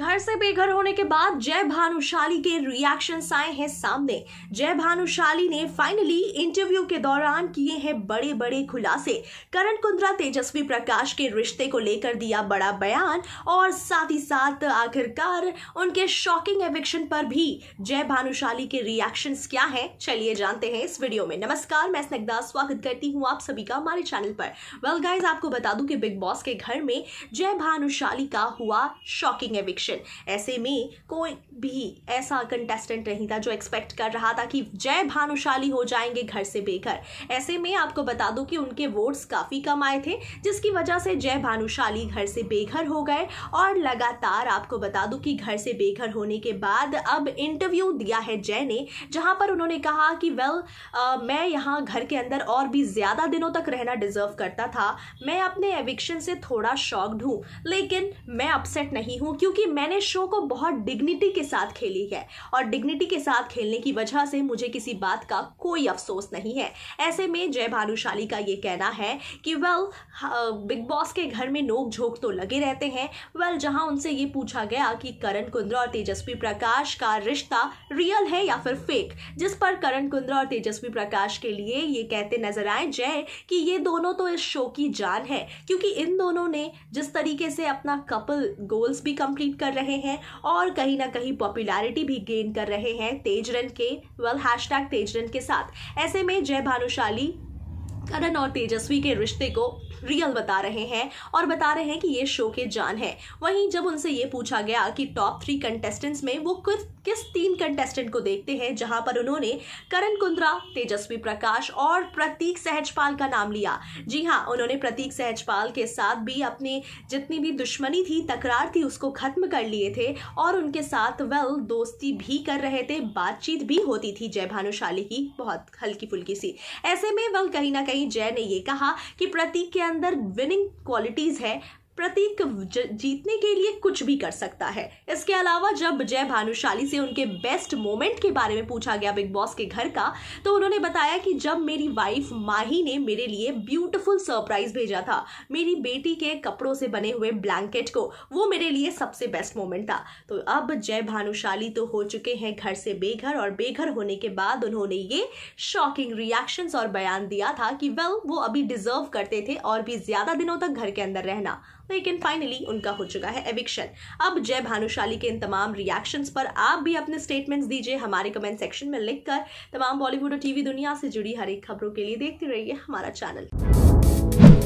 घर से बेघर होने के बाद जय भानुशाली के रिएक्शन आए हैं सामने जय भानुशाली ने फाइनली इंटरव्यू के दौरान किए हैं बड़े बड़े खुलासे करण कुंद्रा तेजस्वी प्रकाश के रिश्ते को लेकर दिया बड़ा बयान और साथ ही साथ आखिरकार उनके शॉकिंग एविक्शन पर भी जय भानुशाली के रिएक्शन क्या है चलिए जानते हैं इस वीडियो में नमस्कार मैं स्नगदा स्वागत करती हूँ आप सभी का हमारे चैनल पर वेल गाइज आपको बता दू की बिग बॉस के घर में जय भानुशाली का हुआ शॉकिंग एविक्शन सेक्शन ऐसे में कोई भी ऐसा कंटेस्टेंट नहीं था जो एक्सपेक्ट कर रहा था कि जय भानुशाली हो जाएंगे घर से बेघर ऐसे में आपको बता दूं कि उनके वोट्स काफ़ी कम आए थे जिसकी वजह से जय भानुशाली घर से बेघर हो गए और लगातार आपको बता दूं कि घर से बेघर होने के बाद अब इंटरव्यू दिया है जय ने जहां पर उन्होंने कहा कि वेल आ, मैं यहाँ घर के अंदर और भी ज़्यादा दिनों तक रहना डिजर्व करता था मैं अपने एविक्शन से थोड़ा शॉक्ड हूँ लेकिन मैं अपसेट नहीं हूँ क्योंकि मैंने शो को बहुत डिग्निटी के साथ खेली है और डिग्निटी के साथ खेलने की वजह से मुझे किसी बात का कोई अफसोस नहीं है ऐसे में जय भानुशाली का ये कहना है कि वेल बिग बॉस के घर में नोक झोंक तो लगे रहते हैं वेल जहां उनसे ये पूछा गया कि करण कुंद्रा और तेजस्वी प्रकाश का रिश्ता रियल है या फिर फेक जिस पर करण कुंद्रा और तेजस्वी प्रकाश के लिए ये कहते नजर आए जय कि ये दोनों तो इस शो की जान है क्योंकि इन दोनों ने जिस तरीके से अपना कपल गोल्स भी कंप्लीट कर रहे हैं और कहीं ना कहीं पॉपुलैरिटी भी गेन कर रहे हैं तेजरन के वेल हैश टैग तेजरन के साथ ऐसे में जय भानुशाली करण और तेजस्वी के रिश्ते को रियल बता रहे हैं और बता रहे हैं कि ये शो के जान है वहीं जब उनसे ये पूछा गया कि टॉप थ्री कंटेस्टेंट्स में वो कुछ किस तीन कंटेस्टेंट को देखते हैं जहां पर उन्होंने करण कुंद्रा तेजस्वी प्रकाश और प्रतीक सहजपाल का नाम लिया जी हाँ उन्होंने प्रतीक सहजपाल के साथ भी अपने जितनी भी दुश्मनी थी तकरार थी उसको खत्म कर लिए थे और उनके साथ वेल दोस्ती भी कर रहे थे बातचीत भी होती थी जय भानुशाली की बहुत हल्की फुल्की सी ऐसे में वेल कहीं ना कहीं जय ने ये कहा कि प्रतीक के अंदर विनिंग क्वालिटीज है प्रतीक जीतने के लिए कुछ भी कर सकता है इसके अलावा जब जय भानुशाली से उनके बेस्ट मोमेंट के बारे में पूछा गया बिग बॉस के घर का तो उन्होंने बताया कि जब मेरी वाइफ माही ने मेरे लिए ब्यूटीफुल सरप्राइज भेजा था मेरी बेटी के कपड़ों से बने हुए ब्लैंकेट को वो मेरे लिए सबसे बेस्ट मोमेंट था तो अब जय भानुशाली तो हो चुके हैं घर से बेघर और बेघर होने के बाद उन्होंने ये शॉकिंग रिएक्शन और बयान दिया था कि वेल वो अभी डिजर्व करते थे और भी ज्यादा दिनों तक घर के अंदर रहना लेकिन फाइनली उनका हो चुका है एविक्शन अब जय भानुशाली के इन तमाम रिएक्शंस पर आप भी अपने स्टेटमेंट्स दीजिए हमारे कमेंट सेक्शन में लिख कर तमाम बॉलीवुड और टीवी दुनिया से जुड़ी हर एक खबरों के लिए देखते रहिए हमारा चैनल